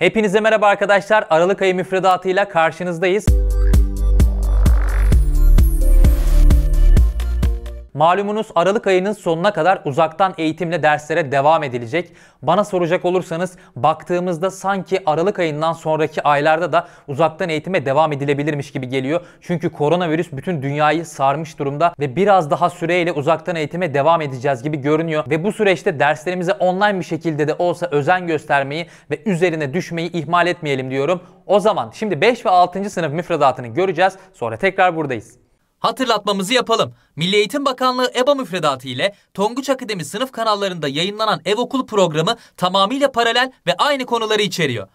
Hepinize merhaba arkadaşlar. Aralık ayı müfredatıyla karşınızdayız. Malumunuz Aralık ayının sonuna kadar uzaktan eğitimle derslere devam edilecek. Bana soracak olursanız baktığımızda sanki Aralık ayından sonraki aylarda da uzaktan eğitime devam edilebilirmiş gibi geliyor. Çünkü koronavirüs bütün dünyayı sarmış durumda ve biraz daha süreyle uzaktan eğitime devam edeceğiz gibi görünüyor. Ve bu süreçte derslerimize online bir şekilde de olsa özen göstermeyi ve üzerine düşmeyi ihmal etmeyelim diyorum. O zaman şimdi 5 ve 6. sınıf müfredatını göreceğiz. Sonra tekrar buradayız. Hatırlatmamızı yapalım. Milli Eğitim Bakanlığı EBA müfredatı ile Tonguç Akademi sınıf kanallarında yayınlanan ev okul programı tamamıyla paralel ve aynı konuları içeriyor.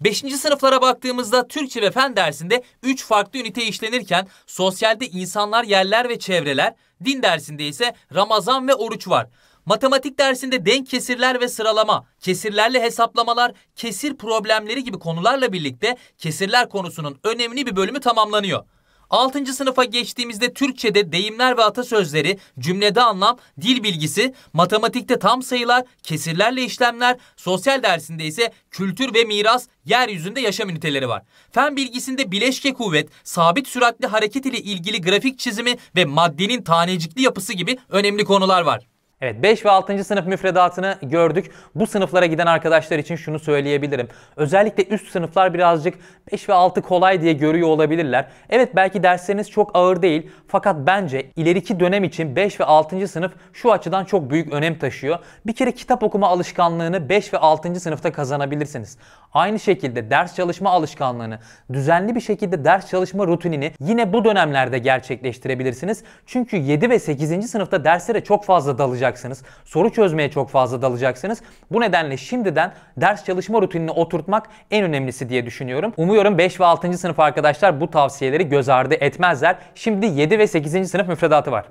5. sınıflara baktığımızda Türkçe ve fen dersinde 3 farklı ünite işlenirken sosyalde insanlar, yerler ve çevreler, din dersinde ise Ramazan ve oruç var. Matematik dersinde denk kesirler ve sıralama, kesirlerle hesaplamalar, kesir problemleri gibi konularla birlikte kesirler konusunun önemli bir bölümü tamamlanıyor. 6. sınıfa geçtiğimizde Türkçe'de deyimler ve atasözleri, cümlede anlam, dil bilgisi, matematikte tam sayılar, kesirlerle işlemler, sosyal dersinde ise kültür ve miras, yeryüzünde yaşam üniteleri var. Fen bilgisinde bileşke kuvvet, sabit süratli hareket ile ilgili grafik çizimi ve maddenin tanecikli yapısı gibi önemli konular var. Evet 5 ve 6. sınıf müfredatını gördük. Bu sınıflara giden arkadaşlar için şunu söyleyebilirim. Özellikle üst sınıflar birazcık 5 ve 6 kolay diye görüyor olabilirler. Evet belki dersleriniz çok ağır değil fakat bence ileriki dönem için 5 ve 6. sınıf şu açıdan çok büyük önem taşıyor. Bir kere kitap okuma alışkanlığını 5 ve 6. sınıfta kazanabilirsiniz. Aynı şekilde ders çalışma alışkanlığını, düzenli bir şekilde ders çalışma rutinini yine bu dönemlerde gerçekleştirebilirsiniz. Çünkü 7 ve 8. sınıfta derslere çok fazla dalacak yapacaksınız. Soru çözmeye çok fazla dalacaksınız. Bu nedenle şimdiden ders çalışma rutinini oturtmak en önemlisi diye düşünüyorum. Umuyorum 5 ve 6. sınıf arkadaşlar bu tavsiyeleri göz ardı etmezler. Şimdi 7 ve 8. sınıf müfredatı var.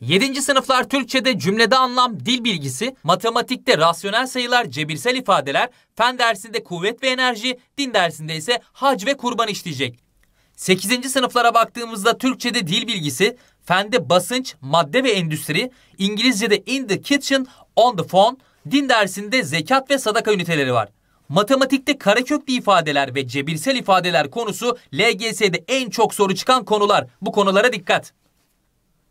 7. sınıflar Türkçe'de cümlede anlam, dil bilgisi, matematikte rasyonel sayılar, cebirsel ifadeler, fen dersinde kuvvet ve enerji, din dersinde ise hac ve kurban işleyecek. 8. sınıflara baktığımızda Türkçe'de dil bilgisi, fende basınç, madde ve endüstri, İngilizce'de in the kitchen, on the phone, din dersinde zekat ve sadaka üniteleri var. Matematikte kareköklü ifadeler ve cebirsel ifadeler konusu LGS'de en çok soru çıkan konular. Bu konulara dikkat.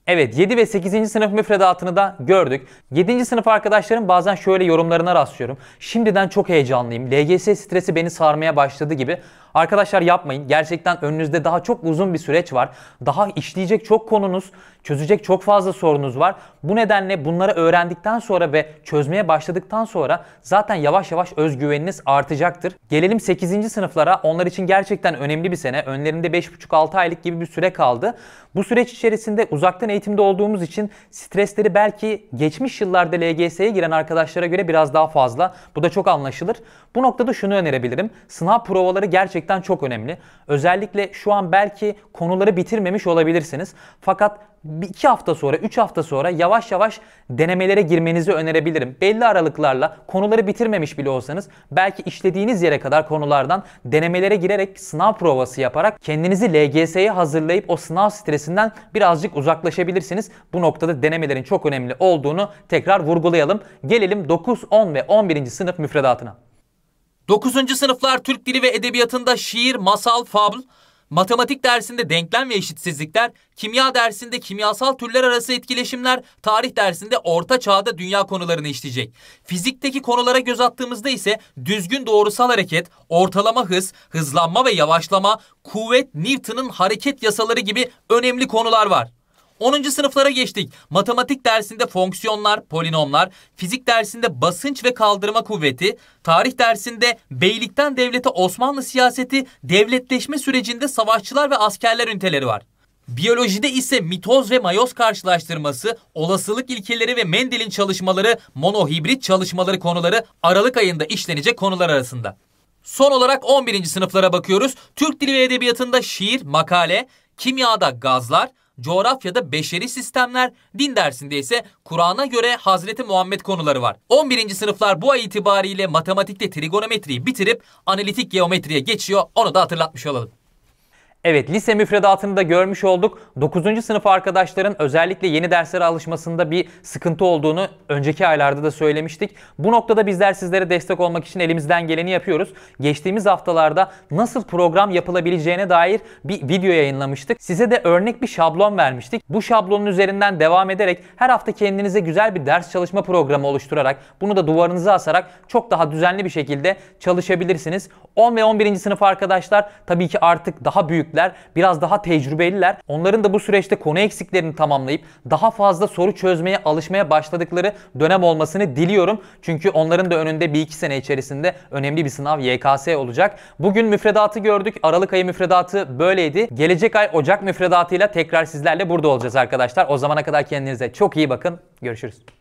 Evet 7 ve 8. sınıf müfredatını da gördük. 7. sınıf arkadaşlarım bazen şöyle yorumlarına rastlıyorum. Şimdiden çok heyecanlıyım. LGS stresi beni sarmaya başladı gibi. Arkadaşlar yapmayın. Gerçekten önünüzde daha çok uzun bir süreç var. Daha işleyecek çok konunuz, çözecek çok fazla sorunuz var. Bu nedenle bunları öğrendikten sonra ve çözmeye başladıktan sonra zaten yavaş yavaş özgüveniniz artacaktır. Gelelim 8. sınıflara. Onlar için gerçekten önemli bir sene. Önlerinde 5,5-6 aylık gibi bir süre kaldı. Bu süreç içerisinde uzaktan eğitimde olduğumuz için stresleri belki geçmiş yıllarda LGS'ye giren arkadaşlara göre biraz daha fazla. Bu da çok anlaşılır. Bu noktada şunu önerebilirim. Sınav provaları gerçekten gerçekten çok önemli. Özellikle şu an belki konuları bitirmemiş olabilirsiniz. Fakat 2 hafta sonra, 3 hafta sonra yavaş yavaş denemelere girmenizi önerebilirim. Belli aralıklarla konuları bitirmemiş bile olsanız belki işlediğiniz yere kadar konulardan denemelere girerek sınav provası yaparak kendinizi LGS'ye hazırlayıp o sınav stresinden birazcık uzaklaşabilirsiniz. Bu noktada denemelerin çok önemli olduğunu tekrar vurgulayalım. Gelelim 9, 10 ve 11. sınıf müfredatına. 9. sınıflar Türk dili ve edebiyatında şiir, masal, fabl, matematik dersinde denklem ve eşitsizlikler, kimya dersinde kimyasal türler arası etkileşimler, tarih dersinde orta çağda dünya konularını işleyecek. Fizikteki konulara göz attığımızda ise düzgün doğrusal hareket, ortalama hız, hızlanma ve yavaşlama, kuvvet, Newton'un hareket yasaları gibi önemli konular var. 10. sınıflara geçtik. Matematik dersinde fonksiyonlar, polinomlar, fizik dersinde basınç ve kaldırma kuvveti, tarih dersinde beylikten devlete Osmanlı siyaseti, devletleşme sürecinde savaşçılar ve askerler üniteleri var. Biyolojide ise mitoz ve mayoz karşılaştırması, olasılık ilkeleri ve Mendel'in çalışmaları, monohibrit çalışmaları konuları Aralık ayında işlenecek konular arasında. Son olarak 11. sınıflara bakıyoruz. Türk Dili ve Edebiyatı'nda şiir, makale, kimyada gazlar, coğrafyada beşeri sistemler, din dersinde ise Kur'an'a göre Hazreti Muhammed konuları var. 11. sınıflar bu ay itibariyle matematikte trigonometriyi bitirip analitik geometriye geçiyor. Onu da hatırlatmış olalım. Evet lise müfredatını da görmüş olduk. 9. sınıf arkadaşların özellikle yeni derslere alışmasında bir sıkıntı olduğunu önceki aylarda da söylemiştik. Bu noktada bizler sizlere destek olmak için elimizden geleni yapıyoruz. Geçtiğimiz haftalarda nasıl program yapılabileceğine dair bir video yayınlamıştık. Size de örnek bir şablon vermiştik. Bu şablonun üzerinden devam ederek her hafta kendinize güzel bir ders çalışma programı oluşturarak bunu da duvarınıza asarak çok daha düzenli bir şekilde çalışabilirsiniz. 10 ve 11. sınıf arkadaşlar tabii ki artık daha büyük büyükler, biraz daha tecrübeliler. Onların da bu süreçte konu eksiklerini tamamlayıp daha fazla soru çözmeye alışmaya başladıkları dönem olmasını diliyorum. Çünkü onların da önünde bir iki sene içerisinde önemli bir sınav YKS olacak. Bugün müfredatı gördük. Aralık ayı müfredatı böyleydi. Gelecek ay Ocak müfredatıyla tekrar sizlerle burada olacağız arkadaşlar. O zamana kadar kendinize çok iyi bakın. Görüşürüz.